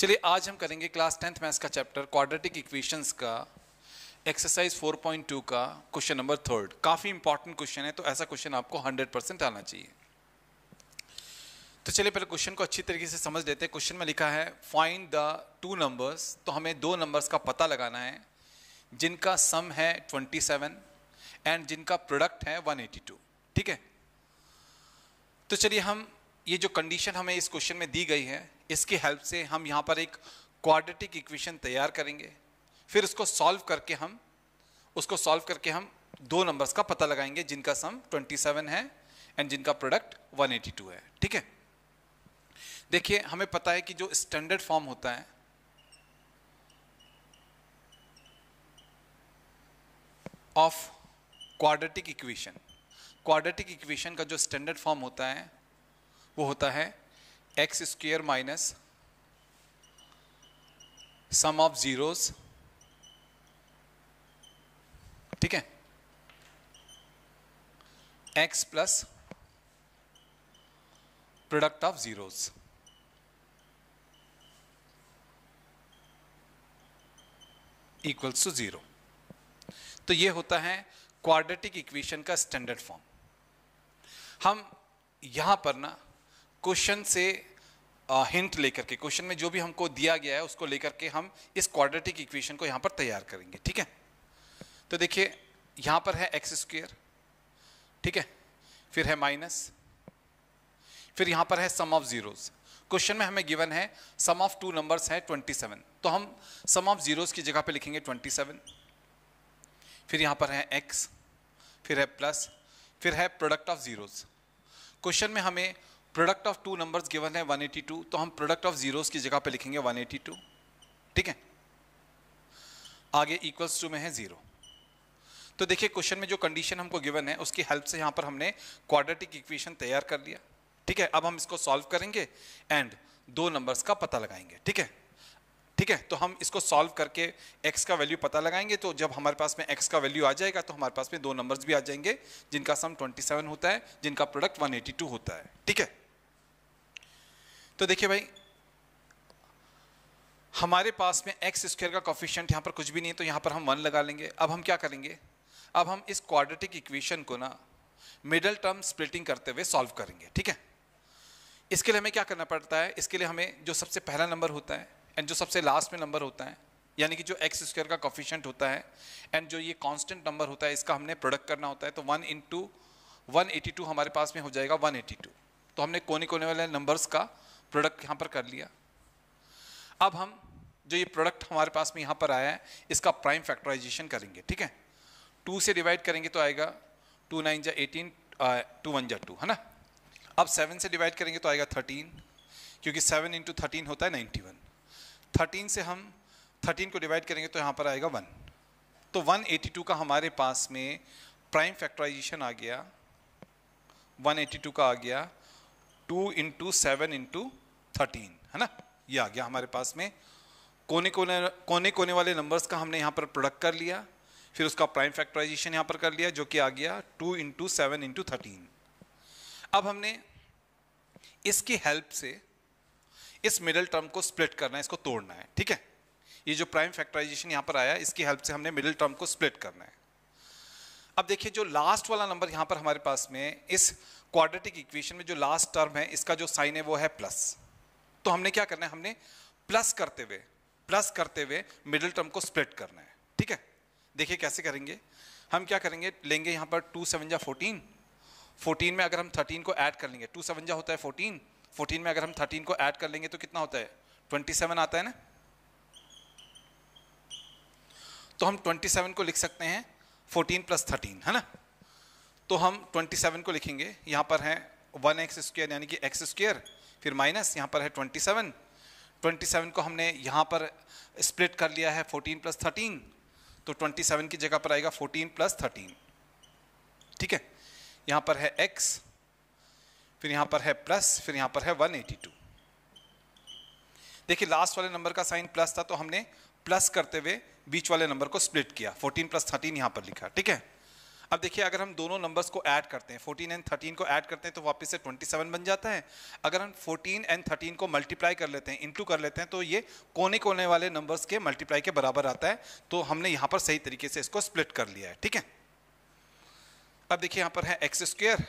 चलिए आज हम करेंगे क्लास टेंथ मैथ्स का चैप्टर क्वाड्रेटिक इक्वेशंस का एक्सरसाइज 4.2 का क्वेश्चन नंबर थर्ड काफ़ी इंपॉर्टेंट क्वेश्चन है तो ऐसा क्वेश्चन आपको 100 परसेंट आना चाहिए तो चलिए पहले क्वेश्चन को अच्छी तरीके से समझ लेते हैं क्वेश्चन में लिखा है फाइंड द टू नंबर्स तो हमें दो नंबर्स का पता लगाना है जिनका सम है ट्वेंटी एंड जिनका प्रोडक्ट है वन ठीक है तो चलिए हम ये जो कंडीशन हमें इस क्वेश्चन में दी गई है इसकी हेल्प से हम यहाँ पर एक क्वाड्रेटिक इक्वेशन तैयार करेंगे फिर उसको सॉल्व करके हम उसको सॉल्व करके हम दो नंबर्स का पता लगाएंगे जिनका सम 27 है एंड जिनका प्रोडक्ट 182 है ठीक है देखिए हमें पता है कि जो स्टैंडर्ड फॉर्म होता है of quadratic equation quadratic equation का जो स्टैंडर्ड फॉर्म होता है वो होता है x square minus sum of zeros ठीक है x plus product of zeros equals to zero तो ये होता है क्वाड्रेटिक इक्वेशन का स्टैंडर्ड फॉर्म हम यहां पर ना क्वेश्चन से हिंट लेकर के क्वेश्चन में जो भी हमको दिया गया है उसको लेकर के हम इस क्वाड्रेटिक इक्वेशन को यहाँ पर तैयार करेंगे ठीक है तो देखिए यहाँ पर है एक्स स्क्वेयर ठीक है फिर है माइनस फिर यहाँ पर है सम ऑफ जीरोज़ क्वेश्चन में हमें गिवन है सम ऑफ टू नंबर्स है 27 तो हम सम ऑफ जीरोस की जगह पे लिखेंगे 27 फिर यहाँ पर है एक्स फिर है प्लस फिर है प्रोडक्ट ऑफ जीरोस क्वेश्चन में हमें product of two numbers given है 182 तो हम प्रोडक्ट ऑफ जीरोस की जगह पे लिखेंगे 182 ठीक है आगे इक्वल्स टू में है जीरो तो देखिए क्वेश्चन में जो कंडीशन हमको गिवन है उसकी हेल्प से यहाँ पर हमने क्वाड्रेटिक इक्वेशन तैयार कर लिया ठीक है अब हम इसको सॉल्व करेंगे एंड दो नंबर्स का पता लगाएंगे ठीक है ठीक है तो हम इसको सॉल्व करके एक्स का वैल्यू पता लगाएंगे तो जब हमारे पास में एक्स का वैल्यू आ जाएगा तो हमारे पास में दो नंबर्स भी आ जाएंगे जिनका सम 27 होता है जिनका प्रोडक्ट 182 होता है ठीक है तो देखिए भाई हमारे पास में एक्स स्क्वेयर का कॉफिशियंट यहाँ पर कुछ भी नहीं है तो यहाँ पर हम वन लगा लेंगे अब हम क्या करेंगे अब हम इस क्वाड्रेटिक इक्वेशन को ना मिडल टर्म स्प्लिटिंग करते हुए सॉल्व करेंगे ठीक है इसके लिए हमें क्या करना पड़ता है इसके लिए हमें जो सबसे पहला नंबर होता है एंड जो सबसे लास्ट में नंबर होता है यानी कि जो एक्स स्क्वेयर का कॉफिशियंट होता है एंड जो ये कॉन्स्टेंट नंबर होता है इसका हमने प्रोडक्ट करना होता है तो वन इंटू हमारे पास में हो जाएगा वन तो हमने कोने कोने वाले नंबर्स का प्रोडक्ट यहाँ पर कर लिया अब हम जो ये प्रोडक्ट हमारे पास में यहाँ पर आया है इसका प्राइम फैक्टराइजेशन करेंगे ठीक है टू से डिवाइड करेंगे तो आएगा टू नाइन जा एटीन टू वन जा टू है ना अब सेवन से डिवाइड करेंगे तो आएगा थर्टीन क्योंकि सेवन इंटू थर्टीन होता है नाइन्टी वन थर्टीन से हम थर्टीन को डिवाइड करेंगे तो यहाँ पर आएगा वन तो वन एटी टू का हमारे पास में प्राइम फैक्टराइजेशन आ गया वन एटी टू का आ गया two into seven into thirteen है ना ये आ गया हमारे पास में कोने कोने कोने कोने वाले नंबर्स का हमने यहाँ पर प्रोडक्ट कर लिया फिर उसका प्राइम फैक्टराइजेशन यहाँ पर कर लिया जो कि आ गया two into seven into thirteen अब हमने इसकी हेल्प से इस मिडिल टर्म को स्प्लिट करना है इसको तोड़ना है ठीक है ये जो प्राइम फैक्टराइजेशन यहाँ पर आया इसकी हेल्प से हमने मिडिल टर्म को स्प्लिट करना है अब देखिए जो लास्ट वाला नंबर यहाँ पर हमारे पास में इस क्वाड्रेटिक इक्वेशन में जो लास्ट टर्म है इसका जो साइन है वो है प्लस तो हमने क्या करना है हमने प्लस करते हुए प्लस करते हुए मिडिल टर्म को स्प्लिट करना है ठीक है देखिए कैसे करेंगे हम क्या करेंगे लेंगे यहाँ पर टू सेवन जा फोर्टीन फोर्टीन में अगर हम थर्टीन को ऐड कर लेंगे टू सेवन जा होता है फोर्टीन फोर्टीन में अगर हम थर्टीन को ऐड कर लेंगे तो कितना होता है ट्वेंटी सेवन आता है ना तो हम ट्वेंटी सेवन को लिख सकते हैं फोर्टीन प्लस थर्टीन है ना तो हम ट्वेंटी सेवन को लिखेंगे यहाँ पर हैं वन एक्स स्क्वेयर यानी कि एक्स स्क्वेयर फिर माइनस यहाँ पर है 27 27 को हमने यहाँ पर स्प्लिट कर लिया है 14 प्लस थर्टीन तो 27 की जगह पर आएगा 14 प्लस थर्टीन ठीक है यहाँ पर है x फिर यहाँ पर है प्लस फिर यहाँ पर है 182 देखिए लास्ट वाले नंबर का साइन प्लस था तो हमने प्लस करते हुए बीच वाले नंबर को स्प्लिट किया 14 प्लस थर्टीन यहाँ पर लिखा ठीक है अब देखिए अगर हम दोनों नंबर्स को ऐड करते हैं 14 एंड 13 को ऐड करते हैं तो वापस से 27 बन जाता है अगर हम 14 एंड 13 को मल्टीप्लाई कर लेते हैं इंटू कर लेते हैं तो ये कोने कोने वाले नंबर्स के मल्टीप्लाई के बराबर आता है तो हमने यहाँ पर सही तरीके से इसको स्प्लिट कर लिया है ठीक है अब देखिए यहाँ पर है एक्स स्क्वेयर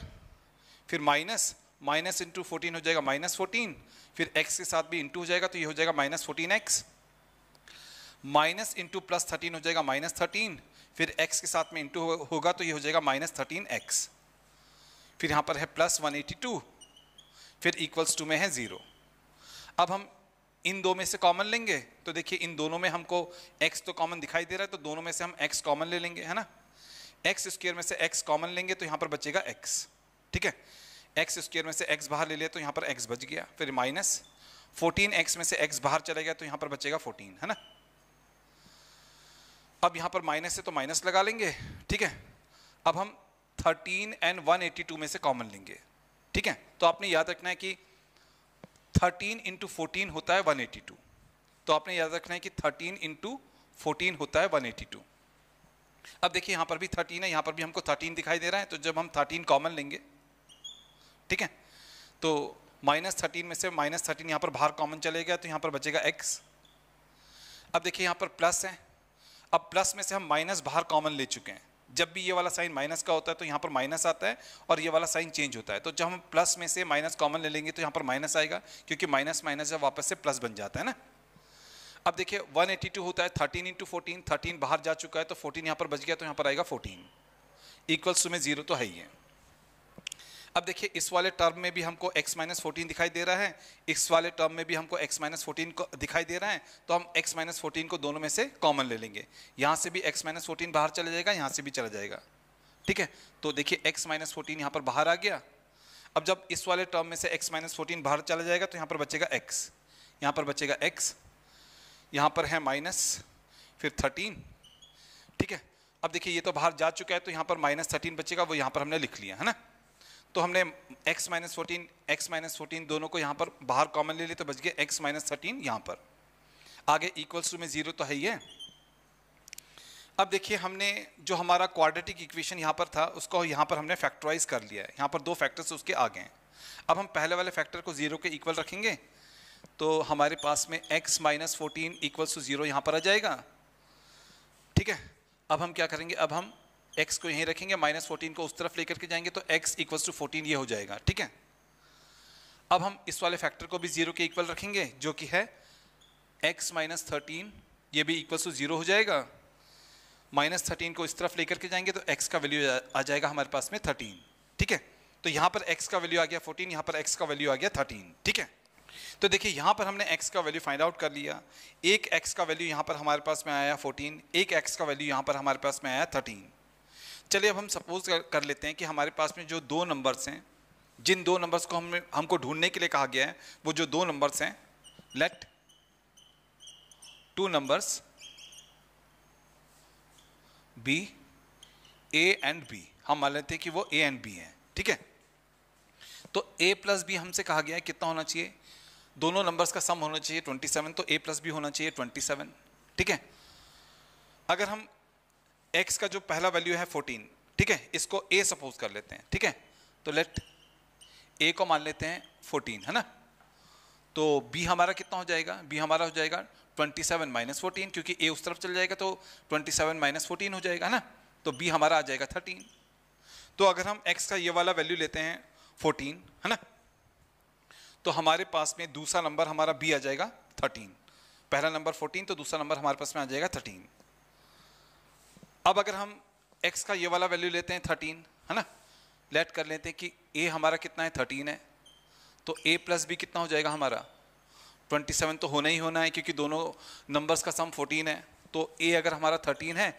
फिर माइनस माइनस इंटू फोर्टीन हो जाएगा माइनस फोर्टीन फिर एक्स के साथ भी इंटू हो जाएगा तो ये हो जाएगा minus fourteen x minus into plus thirteen हो जाएगा माइनस थर्टीन फिर x के साथ में इंटू होगा तो ये हो जाएगा माइनस थर्टीन एक्स फिर यहाँ पर है प्लस वन एटी टू फिर इक्वल्स टू में है ज़ीरो अब हम इन दो में से कॉमन लेंगे तो देखिए इन दोनों में हमको x तो कॉमन दिखाई दे रहा है तो दोनों में से हम x कॉमन ले लेंगे है ना एक्स स्क्वेयर में से x कॉमन लेंगे तो यहाँ पर बचेगा x ठीक है एक्स स्क्र में से x बाहर ले लिया तो यहाँ पर x बच गया फिर माइनस फोर्टीन एक्स में से x बाहर चले गया तो यहाँ पर बचेगा फोर्टीन है ना अब यहाँ पर माइनस है तो माइनस लगा लेंगे ठीक है अब हम 13 एंड 182 में से कॉमन लेंगे ठीक है तो आपने याद रखना है कि 13 इंटू फोर्टीन होता है 182 तो आपने याद रखना है कि 13 इंटू फोर्टीन होता है 182 अब देखिए यहाँ पर भी 13 है यहाँ पर भी हमको 13 दिखाई दे रहा है तो जब हम 13 कॉमन लेंगे ठीक है तो माइनस थर्टीन में से माइनस थर्टीन यहाँ पर बाहर कॉमन चले गया तो यहाँ पर बचेगा एक्स अब देखिए यहाँ पर प्लस है अब प्लस में से हम माइनस बाहर कॉमन ले चुके हैं जब भी ये वाला साइन माइनस का होता है तो यहाँ पर माइनस आता है और ये वाला साइन चेंज होता है तो जब हम प्लस में से माइनस कॉमन ले लेंगे तो यहाँ पर माइनस आएगा क्योंकि माइनस माइनस जब वापस से प्लस बन जाता है ना अब देखिए 182 होता है 13 इंटू फोर्टीन थर्टीन बाहर जा चुका है तो 14 यहाँ पर बच गया तो यहाँ पर आएगा 14 इक्वल्स टू में जीरो तो है ही है अब देखिए इस वाले टर्म में भी हमको x माइनस फोर्टीन दिखाई दे रहा है इस वाले टर्म में भी हमको x माइनस फोर्टीन दिखाई दे रहा है तो हम x माइनस फोर्टीन को दोनों में से कॉमन ले लेंगे यहाँ से भी x माइनस फोर्टीन बाहर चला जाएगा यहाँ से भी चला जाएगा ठीक है तो देखिए x माइनस फोर्टीन यहाँ पर बाहर आ गया अब जब इस वाले टर्म में से एक्स माइनस फोर्टीन बाहर चला जाएगा तो यहाँ पर बचेगा एक्स यहाँ पर बचेगा एक्स यहाँ पर है माइनस फिर थर्टीन ठीक है अब देखिए ये तो बाहर जा चुका है तो यहाँ पर माइनस थर्टीन बचेगा वो यहाँ पर हमने लिख लिया है ना तो हमने x minus fourteen x minus fourteen दोनों को यहाँ पर बाहर कॉमन ले लिया तो बच गया x माइनस थर्टीन यहाँ पर आगे इक्वल्स टू में ज़ीरो तो है ही है अब देखिए हमने जो हमारा क्वाड्रेटिक इक्वेशन यहाँ पर था उसको यहाँ पर हमने फैक्टराइज कर लिया है यहाँ पर दो फैक्टर्स उसके आगे हैं अब हम पहले वाले फैक्टर को ज़ीरो के इक्वल रखेंगे तो हमारे पास में x minus fourteen equals to zero यहाँ पर आ जाएगा ठीक है अब हम क्या करेंगे अब हम एक्स को यहीं रखेंगे माइनस फोर्टीन को उस तरफ लेकर के जाएंगे तो एक्स इक्वल्स टू फोर्टीन ये हो जाएगा ठीक है अब हम इस वाले फैक्टर को भी जीरो के इक्वल रखेंगे जो कि है एक्स माइनस थर्टीन ये भी इक्वल्स टू जीरो हो जाएगा माइनस थर्टीन को इस तरफ लेकर के जाएंगे तो एक्स का वैल्यू आ जाएगा हमारे पास में थर्टीन ठीक है तो यहाँ पर एक्स का वैल्यू आ गया फोर्टीन यहाँ पर एक्स का वैल्यू आ गया थर्टीन ठीक है तो देखिए यहाँ पर हमने एक्स का वैल्यू फाइंड आउट कर लिया एक एक्स का वैल्यू यहाँ पर हमारे पास में आया फोर्टीन एक एक्स का वैल्यू यहाँ पर हमारे पास में आया थर्टीन चलिए अब हम सपोज कर लेते हैं कि हमारे पास में जो दो नंबर्स हैं जिन दो नंबर्स को हम हमको ढूंढने के लिए कहा गया है वो जो दो नंबर्स हैं let two numbers be A and B हम मान लेते हैं कि वो ए एंड बी हैं ठीक है तो ए प्लस बी हमसे कहा गया है कितना होना चाहिए दोनों नंबर्स का सम होना चाहिए 27 तो ए प्लस बी होना चाहिए 27 ठीक है अगर हम एक्स का जो पहला वैल्यू है फोर्टीन ठीक है इसको ए सपोज कर लेते हैं ठीक है तो लेट ए को मान लेते हैं फोर्टीन है ना तो बी हमारा कितना हो जाएगा बी हमारा हो जाएगा ट्वेंटी सेवन माइनस फोर्टीन क्योंकि ए उस तरफ चल जाएगा तो ट्वेंटी सेवन माइनस फोर्टीन हो जाएगा है ना तो बी हमारा आ जाएगा थर्टीन तो अगर हम एक्स का ये वाला वैल्यू लेते हैं फोर्टीन है ना तो हमारे पास में दूसरा नंबर हमारा बी आ जाएगा थर्टीन पहला नंबर फोर्टीन तो दूसरा नंबर हमारे पास में आ जाएगा थर्टीन अब अगर हम x का ये वाला वैल्यू लेते हैं थर्टीन है ना लेट कर लेते हैं कि a हमारा कितना है थर्टीन है तो a प्लस बी कितना हो जाएगा हमारा ट्वेंटी सेवन तो होना ही होना है क्योंकि दोनों नंबर्स का सम फोर्टीन है तो a अगर हमारा थर्टीन है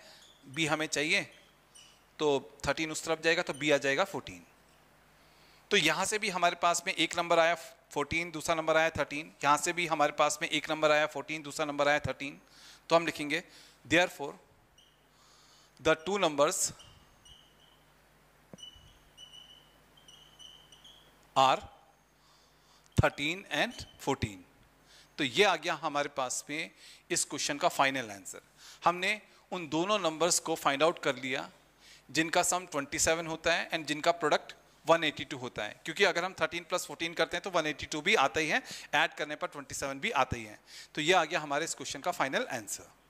b हमें चाहिए तो थर्टीन उस तरफ जाएगा तो b आ जाएगा फोर्टीन तो यहाँ से भी हमारे पास में एक नंबर आया फोर्टीन दूसरा नंबर आया थर्टीन यहाँ से भी हमारे पास में एक नंबर आया फोर्टीन दूसरा नंबर आया थर्टीन तो हम लिखेंगे therefore the two numbers are 13 and 14 तो ये आ गया हमारे पास में इस क्वेश्चन का फाइनल आंसर हमने उन दोनों नंबर्स को फाइंड आउट कर लिया जिनका सम 27 होता है एंड जिनका प्रोडक्ट 182 होता है क्योंकि अगर हम 13 प्लस 14 करते हैं तो 182 भी आता ही है ऐड करने पर 27 भी आता ही है तो ये आ गया हमारे इस क्वेश्चन का फाइनल आंसर